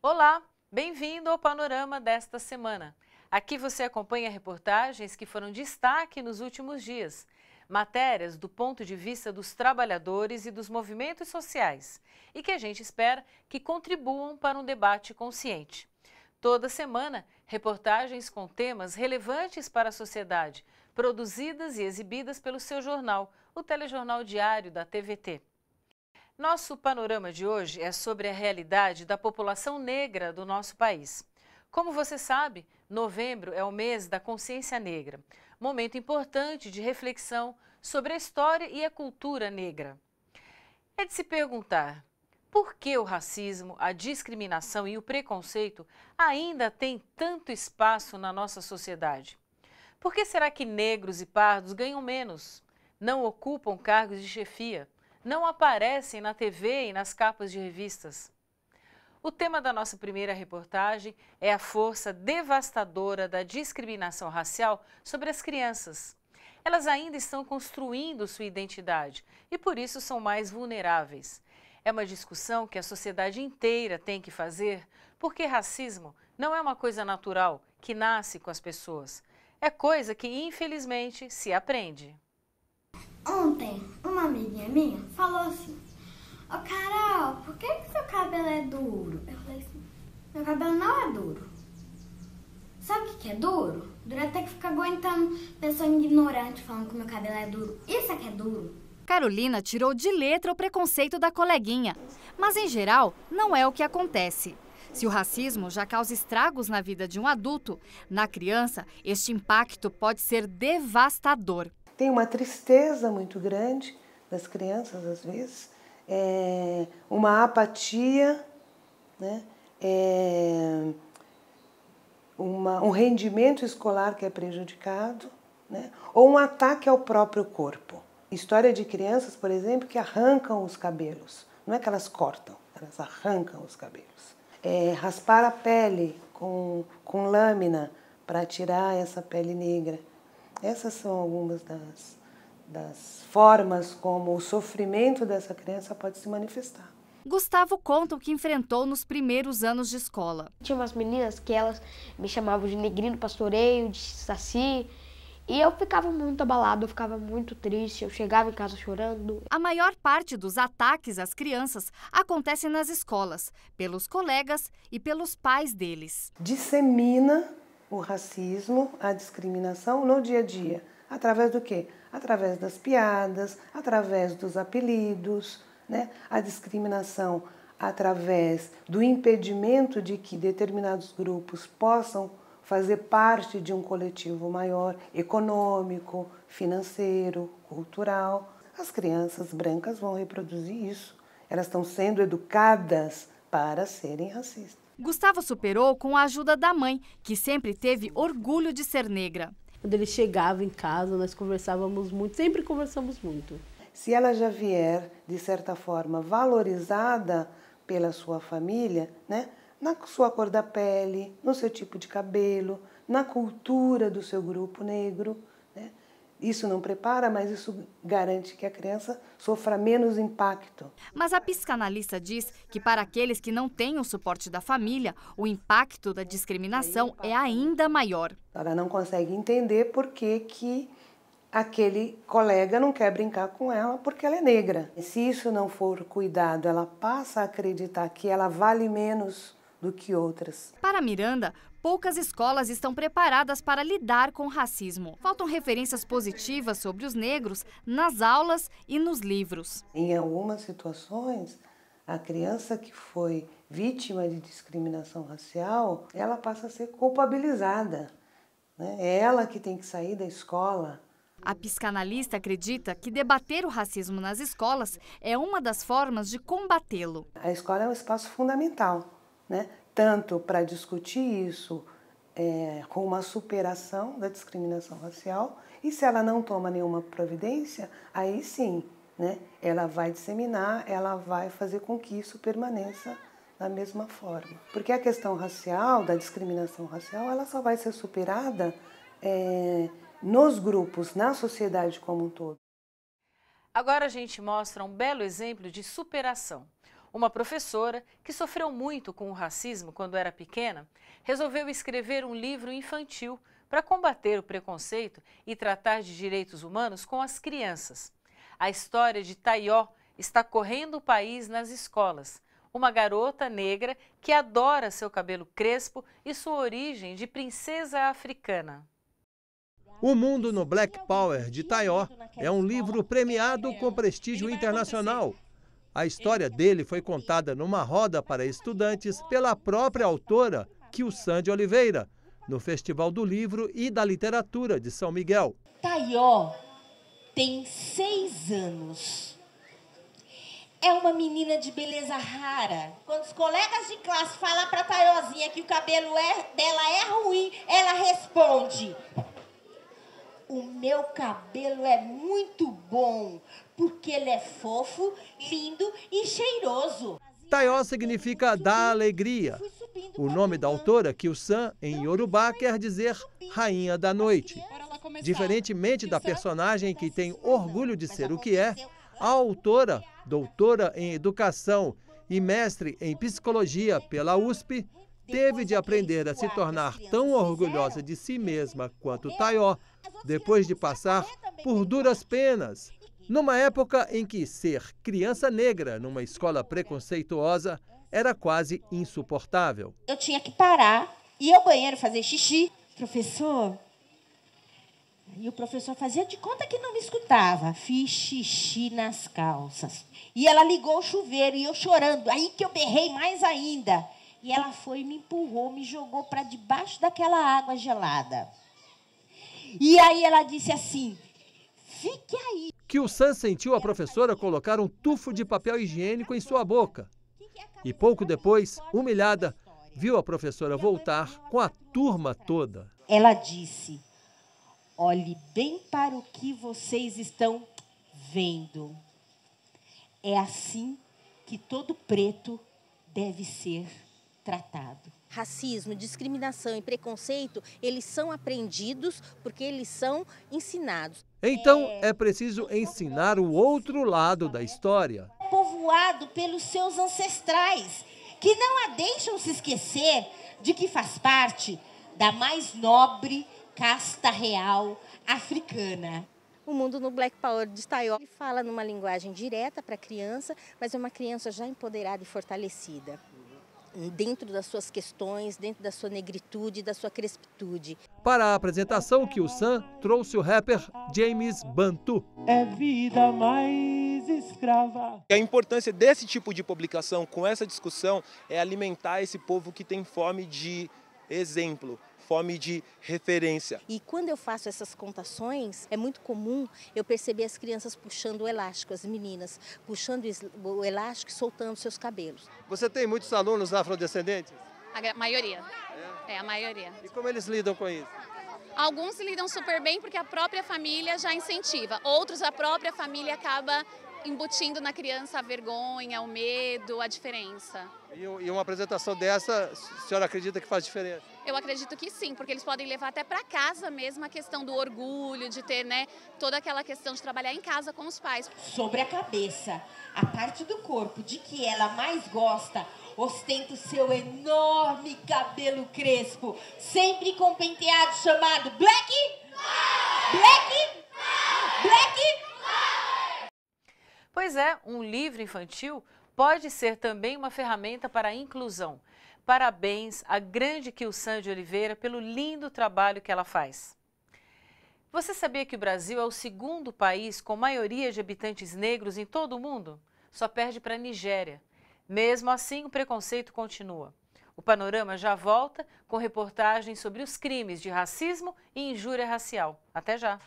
Olá, bem-vindo ao panorama desta semana. Aqui você acompanha reportagens que foram destaque nos últimos dias, matérias do ponto de vista dos trabalhadores e dos movimentos sociais, e que a gente espera que contribuam para um debate consciente. Toda semana, reportagens com temas relevantes para a sociedade, produzidas e exibidas pelo seu jornal, o Telejornal Diário da TVT. Nosso panorama de hoje é sobre a realidade da população negra do nosso país. Como você sabe, novembro é o mês da consciência negra, momento importante de reflexão sobre a história e a cultura negra. É de se perguntar por que o racismo, a discriminação e o preconceito ainda têm tanto espaço na nossa sociedade? Por que será que negros e pardos ganham menos, não ocupam cargos de chefia, não aparecem na TV e nas capas de revistas? O tema da nossa primeira reportagem é a força devastadora da discriminação racial sobre as crianças. Elas ainda estão construindo sua identidade e por isso são mais vulneráveis. É uma discussão que a sociedade inteira tem que fazer, porque racismo não é uma coisa natural que nasce com as pessoas. É coisa que, infelizmente, se aprende. Ontem, uma amiguinha minha falou assim: Ô oh, Carol, por que, que seu cabelo é duro? Eu falei assim: Meu cabelo não é duro. Sabe o que, que é duro? Duro é que ficar aguentando pessoa ignorante falando que meu cabelo é duro. Isso é que é duro. Carolina tirou de letra o preconceito da coleguinha. Mas, em geral, não é o que acontece. Se o racismo já causa estragos na vida de um adulto, na criança, este impacto pode ser devastador. Tem uma tristeza muito grande das crianças, às vezes, é uma apatia, né? É uma, um rendimento escolar que é prejudicado, né? ou um ataque ao próprio corpo história de crianças, por exemplo, que arrancam os cabelos. Não é que elas cortam, elas arrancam os cabelos. É, raspar a pele com, com lâmina para tirar essa pele negra. Essas são algumas das, das formas como o sofrimento dessa criança pode se manifestar. Gustavo conta o que enfrentou nos primeiros anos de escola. Tinha umas meninas que elas me chamavam de negrinho pastoreio, de saci, e eu ficava muito abalada, eu ficava muito triste, eu chegava em casa chorando. A maior parte dos ataques às crianças acontece nas escolas, pelos colegas e pelos pais deles. Dissemina o racismo, a discriminação no dia a dia. Através do quê? Através das piadas, através dos apelidos, né? A discriminação através do impedimento de que determinados grupos possam fazer parte de um coletivo maior, econômico, financeiro, cultural. As crianças brancas vão reproduzir isso. Elas estão sendo educadas para serem racistas. Gustavo superou com a ajuda da mãe, que sempre teve orgulho de ser negra. Quando ele chegava em casa, nós conversávamos muito, sempre conversamos muito. Se ela já vier, de certa forma, valorizada pela sua família, né? na sua cor da pele, no seu tipo de cabelo, na cultura do seu grupo negro. Né? Isso não prepara, mas isso garante que a criança sofra menos impacto. Mas a psicanalista diz que para aqueles que não têm o suporte da família, o impacto da discriminação é ainda maior. Ela não consegue entender por que, que aquele colega não quer brincar com ela porque ela é negra. Se isso não for cuidado, ela passa a acreditar que ela vale menos do que outras. Para Miranda, poucas escolas estão preparadas para lidar com o racismo. Faltam referências positivas sobre os negros nas aulas e nos livros. Em algumas situações, a criança que foi vítima de discriminação racial, ela passa a ser culpabilizada. Né? É ela que tem que sair da escola. A psicanalista acredita que debater o racismo nas escolas é uma das formas de combatê-lo. A escola é um espaço fundamental né? tanto para discutir isso é, com uma superação da discriminação racial, e se ela não toma nenhuma providência, aí sim, né? ela vai disseminar, ela vai fazer com que isso permaneça da mesma forma. Porque a questão racial, da discriminação racial, ela só vai ser superada é, nos grupos, na sociedade como um todo. Agora a gente mostra um belo exemplo de superação. Uma professora, que sofreu muito com o racismo quando era pequena, resolveu escrever um livro infantil para combater o preconceito e tratar de direitos humanos com as crianças. A história de Taió está correndo o país nas escolas. Uma garota negra que adora seu cabelo crespo e sua origem de princesa africana. O Mundo no Black Power, de Taió, é um livro premiado com prestígio internacional a história dele foi contada numa roda para estudantes pela própria autora, Sandi Oliveira, no Festival do Livro e da Literatura de São Miguel. Taió tá tem seis anos. É uma menina de beleza rara. Quando os colegas de classe falam para Taiozinha que o cabelo é, dela é ruim, ela responde: meu cabelo é muito bom, porque ele é fofo, lindo e cheiroso. Taió significa dar alegria. O nome da autora, Kilsan, em Yorubá, quer dizer Rainha da Noite. Diferentemente da personagem tá que tem orgulho de ser o que é, a autora, doutora em Educação e mestre em Psicologia pela USP, teve de aprender a se tornar tão orgulhosa de si mesma quanto Taió depois de passar por duras penas. Numa época em é que ser é criança negra numa escola preconceituosa era quase insuportável. Eu tinha que parar, ir ao banheiro fazer xixi. Professor, e o professor fazia de conta que não me escutava. Fiz xixi nas calças. E ela ligou o chuveiro e eu chorando. Aí que eu berrei mais ainda. E ela foi, me empurrou, me jogou para debaixo daquela água gelada. E aí ela disse assim: fique aí. Que o Sam sentiu a professora colocar um tufo de papel higiênico em sua boca. E pouco depois, humilhada, viu a professora voltar com a turma toda. Ela disse: olhe bem para o que vocês estão vendo. É assim que todo preto deve ser tratado racismo, discriminação e preconceito, eles são aprendidos porque eles são ensinados. Então é, é preciso ensinar o outro lado tá da história. É povoado pelos seus ancestrais, que não a deixam se esquecer de que faz parte da mais nobre casta real africana. O mundo no Black Power de Taió fala numa linguagem direta para a criança, mas é uma criança já empoderada e fortalecida dentro das suas questões, dentro da sua negritude, da sua crespitude. Para a apresentação que o Sam trouxe o rapper James Bantu. É vida mais escrava. A importância desse tipo de publicação, com essa discussão, é alimentar esse povo que tem fome de exemplo, fome de referência. E quando eu faço essas contações, é muito comum eu perceber as crianças puxando o elástico, as meninas puxando o elástico e soltando seus cabelos. Você tem muitos alunos afrodescendentes? A maioria. É? é, a maioria. E como eles lidam com isso? Alguns lidam super bem porque a própria família já incentiva, outros a própria família acaba embutindo na criança a vergonha, o medo, a diferença. E uma apresentação dessa, a senhora acredita que faz diferença? Eu acredito que sim, porque eles podem levar até para casa mesmo a questão do orgulho, de ter né, toda aquela questão de trabalhar em casa com os pais. Sobre a cabeça, a parte do corpo de que ela mais gosta ostenta o seu enorme cabelo crespo, sempre com penteado chamado Black é, um livro infantil pode ser também uma ferramenta para a inclusão. Parabéns à grande Kilsan de Oliveira pelo lindo trabalho que ela faz. Você sabia que o Brasil é o segundo país com maioria de habitantes negros em todo o mundo? Só perde para a Nigéria. Mesmo assim, o preconceito continua. O panorama já volta com reportagens sobre os crimes de racismo e injúria racial. Até já!